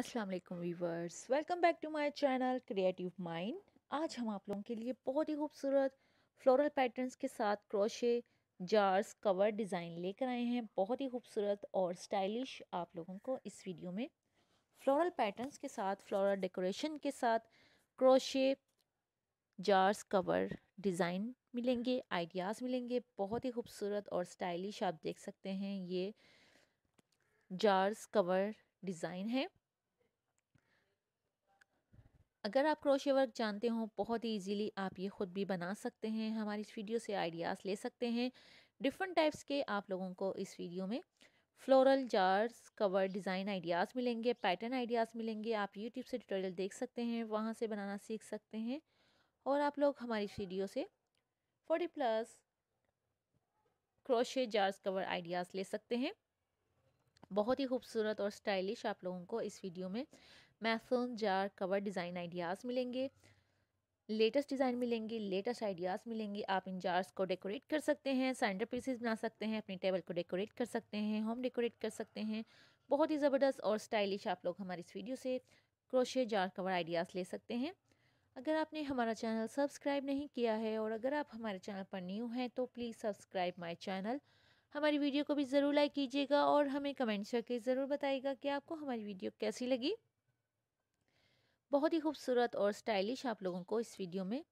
अस्सलाम वालेकुम viewers welcome back to my channel creative mind आज हम आप लोगों के लिए बहुत ही खूबसूरत फ्लोरल पैटर्न्स के साथ क्रोशे जार्स कवर डिज़ाइन लेकर आए हैं बहुत ही खूबसूरत और स्टाइलिश आप लोगों को इस वीडियो में फ्लोरल पैटर्न्स के साथ फ्लोरल डेकोरेशन के साथ क्रोशे जार्स कवर डिज़ाइन मिलेंगे आइडियाज़ मिलेंगे बहुत ही खूबसूरत और स्टाइलिश आप देख सकते हैं ये जार्स कवर डिज़ाइन है अगर आप क्रोशे वर्क जानते हो बहुत ही इजीली आप ये ख़ुद भी बना सकते हैं हमारी इस वीडियो से आइडियाज़ ले सकते हैं डिफरेंट टाइप्स के आप लोगों को इस वीडियो में floral jars cover design ideas मिलेंगे पैटर्न आइडियाज़ मिलेंगे आप यूट्यूब से ट्यूटोरियल देख सकते हैं वहाँ से बनाना सीख सकते हैं और आप लोग हमारी इस वीडियो से forty plus crochet jars cover ideas ले सकते हैं बहुत ही खूबसूरत और स्टाइलिश आप लोगों को इस वीडियो में मैफोन जार कवर डिज़ाइन आइडियाज़ मिलेंगे लेटेस्ट डिज़ाइन मिलेंगे लेटेस्ट आइडियाज़ मिलेंगे आप इन जार्स को डेकोरेट कर सकते हैं सेंडर पीसेस बना सकते हैं अपनी टेबल को डेकोरेट कर सकते हैं होम डेकोरेट कर सकते हैं बहुत ही ज़बरदस्त और स्टाइलिश आप लोग हमारी इस वीडियो से क्रोशे जार कवर आइडियाज़ ले सकते हैं अगर आपने हमारा चैनल सब्सक्राइब नहीं किया है और अगर आप हमारे चैनल पर न्यू हैं तो प्लीज़ सब्सक्राइब माई चैनल हमारी वीडियो को भी ज़रूर लाइक कीजिएगा और हमें कमेंट्स करके ज़रूर बताइएगा कि आपको हमारी वीडियो कैसी लगी बहुत ही खूबसूरत और स्टाइलिश आप लोगों को इस वीडियो में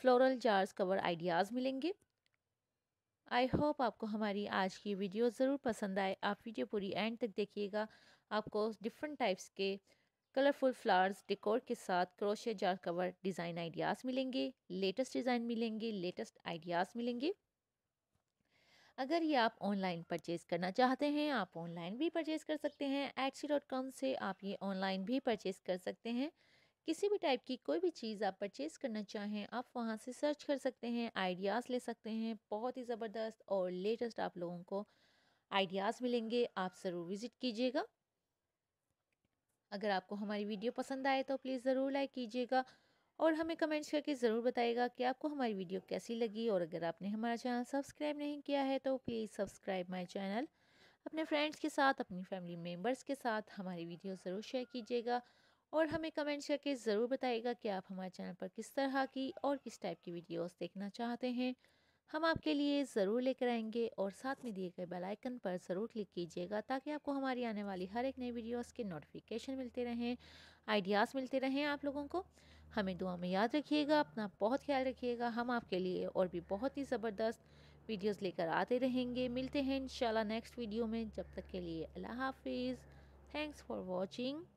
फ्लोरल जार्स कवर आइडियाज़ मिलेंगे आई होप आपको हमारी आज की वीडियो ज़रूर पसंद आए आप वीडियो पूरी एंड तक देखिएगा आपको डिफरेंट टाइप्स के कलरफुल फ्लावर्स डेकोर के साथ crochet jar cover design ideas मिलेंगे लेटेस्ट डिज़ाइन मिलेंगे लेटेस्ट आइडियाज़ मिलेंगे अगर ये आप ऑनलाइन परचेज़ करना चाहते हैं आप ऑनलाइन भी परचेज़ कर सकते हैं एट्सी डॉट कॉम से आप ये ऑनलाइन भी परचेज़ कर सकते हैं किसी भी टाइप की कोई भी चीज़ आप परचेज़ करना चाहें आप वहाँ से सर्च कर सकते हैं आइडियाज़ ले सकते हैं बहुत ही ज़बरदस्त और लेटेस्ट आप लोगों को आइडियाज़ मिलेंगे आप ज़रूर विज़िट कीजिएगा अगर आपको हमारी वीडियो पसंद आए तो प्लीज़ ज़रूर लाइक कीजिएगा और हमें कमेंट्स करके ज़रूर बताएगा कि आपको हमारी वीडियो कैसी लगी और अगर आपने हमारा चैनल सब्सक्राइब नहीं किया है तो प्लीज़ सब्सक्राइब माई चैनल अपने फ्रेंड्स के साथ अपनी फैमिली मेम्बर्स के साथ हमारी वीडियो ज़रूर शेयर कीजिएगा और हमें कमेंट्स करके ज़रूर बताइएगा कि आप हमारे चैनल पर किस तरह की और किस टाइप की वीडियोस देखना चाहते हैं हम आपके लिए ज़रूर लेकर आएंगे और साथ में दिए गए बेल आइकन पर ज़रूर क्लिक कीजिएगा ताकि आपको हमारी आने वाली हर एक नई वीडियोस के नोटिफिकेशन मिलते रहें आइडियाज़ मिलते रहें आप लोगों को हमें दुआ में याद रखिएगा अपना बहुत ख्याल रखिएगा हम आपके लिए और भी बहुत ही ज़बरदस्त वीडियोस लेकर आते रहेंगे मिलते हैं इंशाल्लाह नेक्स्ट वीडियो में जब तक के लिए अल्लाह हाफिज़ थैंक्स फॉर वॉचिंग